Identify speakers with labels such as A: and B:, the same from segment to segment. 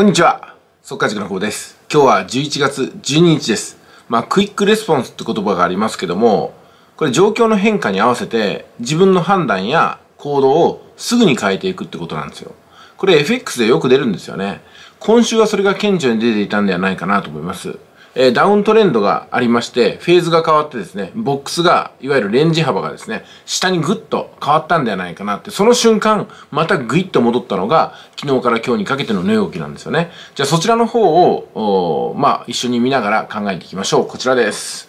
A: こんにちは。速稼塾の方です。今日は11月12日です。まあ、クイックレスポンスって言葉がありますけども、これ状況の変化に合わせて自分の判断や行動をすぐに変えていくってことなんですよ。これ FX でよく出るんですよね。今週はそれが顕著に出ていたんではないかなと思います。えダウントレンドがありまして、フェーズが変わってですね、ボックスが、いわゆるレンジ幅がですね、下にぐっと変わったんではないかなって、その瞬間、またぐいっと戻ったのが、昨日から今日にかけての値動きなんですよね。じゃあそちらの方を、まあ、一緒に見ながら考えていきましょう。こちらです。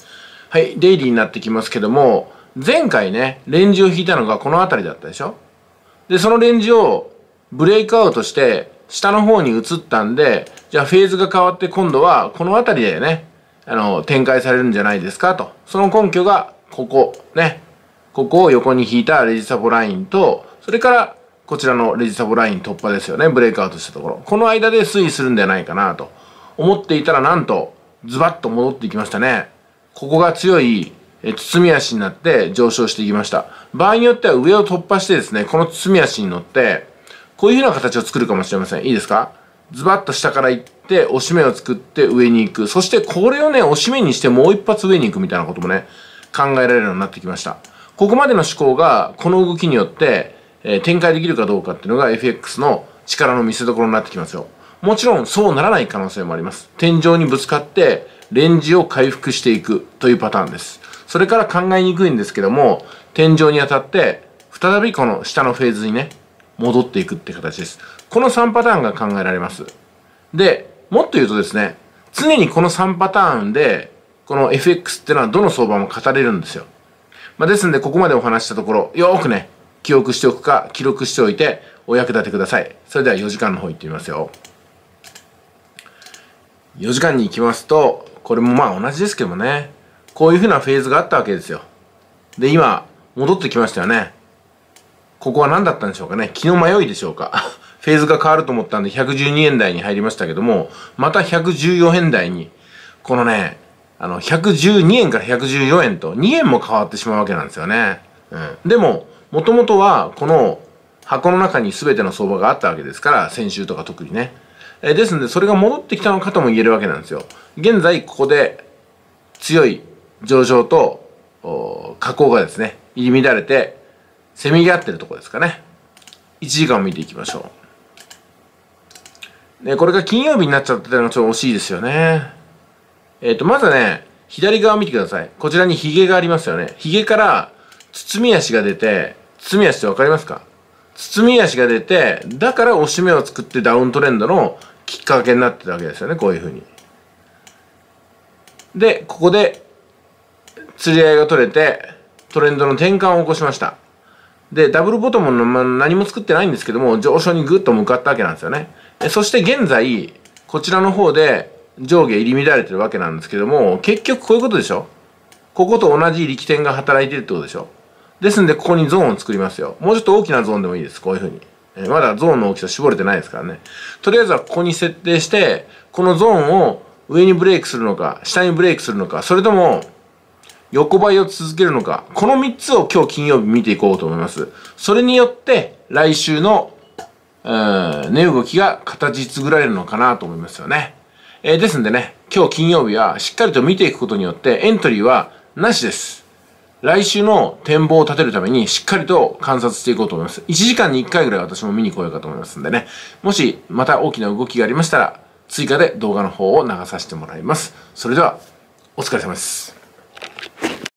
A: はい、デイリーになってきますけども、前回ね、レンジを引いたのがこの辺りだったでしょで、そのレンジをブレイクアウトして、下の方に移ったんで、じゃあフェーズが変わって今度はこの辺りでね、あの、展開されるんじゃないですかと。その根拠がここ、ね。ここを横に引いたレジサボラインと、それからこちらのレジサボライン突破ですよね。ブレイクアウトしたところ。この間で推移するんじゃないかなと思っていたらなんとズバッと戻ってきましたね。ここが強いえ包み足になって上昇していきました。場合によっては上を突破してですね、この包み足に乗って、こういう風うな形を作るかもしれません。いいですかズバッと下から行って、押し目を作って上に行く。そしてこれをね、押し目にしてもう一発上に行くみたいなこともね、考えられるようになってきました。ここまでの思考が、この動きによって、えー、展開できるかどうかっていうのが FX の力の見せ所になってきますよ。もちろんそうならない可能性もあります。天井にぶつかって、レンジを回復していくというパターンです。それから考えにくいんですけども、天井に当たって、再びこの下のフェーズにね、戻っていくって形です。この3パターンが考えられます。で、もっと言うとですね、常にこの3パターンで、この FX っていうのはどの相場も語れるんですよ。まあ、ですんで、ここまでお話したところ、よーくね、記憶しておくか、記録しておいて、お役立てください。それでは4時間の方行ってみますよ。4時間に行きますと、これもまあ同じですけどもね、こういう風なフェーズがあったわけですよ。で、今、戻ってきましたよね。ここは何だったんでしょうかね気の迷いでしょうか フェーズが変わると思ったんで112円台に入りましたけども、また114円台に、このね、あの、112円から114円と2円も変わってしまうわけなんですよね。うん。でも、もともとは、この箱の中に全ての相場があったわけですから、先週とか特にね。えですので、それが戻ってきたのかとも言えるわけなんですよ。現在、ここで、強い上昇と、下降がですね、入り乱れて、せめぎ合ってるとこですかね。1時間を見ていきましょう。ね、これが金曜日になっちゃってたのがちょっと惜しいですよね。えっ、ー、と、まずね、左側見てください。こちらにヒゲがありますよね。ヒゲから包み足が出て、包み足ってわかりますか包み足が出て、だから押し目を作ってダウントレンドのきっかけになってたわけですよね。こういうふうに。で、ここで釣り合いが取れて、トレンドの転換を起こしました。で、ダブルボトムの、ま、何も作ってないんですけども、上昇にぐっと向かったわけなんですよね。そして現在、こちらの方で上下入り乱れてるわけなんですけども、結局こういうことでしょここと同じ力点が働いてるってことでしょですんで、ここにゾーンを作りますよ。もうちょっと大きなゾーンでもいいです。こういうふうに。えまだゾーンの大きさ絞れてないですからね。とりあえずはここに設定して、このゾーンを上にブレイクするのか、下にブレイクするのか、それとも横ばいを続けるのか、この3つを今日金曜日見ていこうと思います。それによって、来週の、うーん、値動きが形作られるのかなと思いますよね。えー、ですんでね、今日金曜日はしっかりと見ていくことによって、エントリーはなしです。来週の展望を立てるためにしっかりと観察していこうと思います。1時間に1回ぐらい私も見に来ようかと思いますんでね。もしまた大きな動きがありましたら、追加で動画の方を流させてもらいます。それでは、お疲れ様です。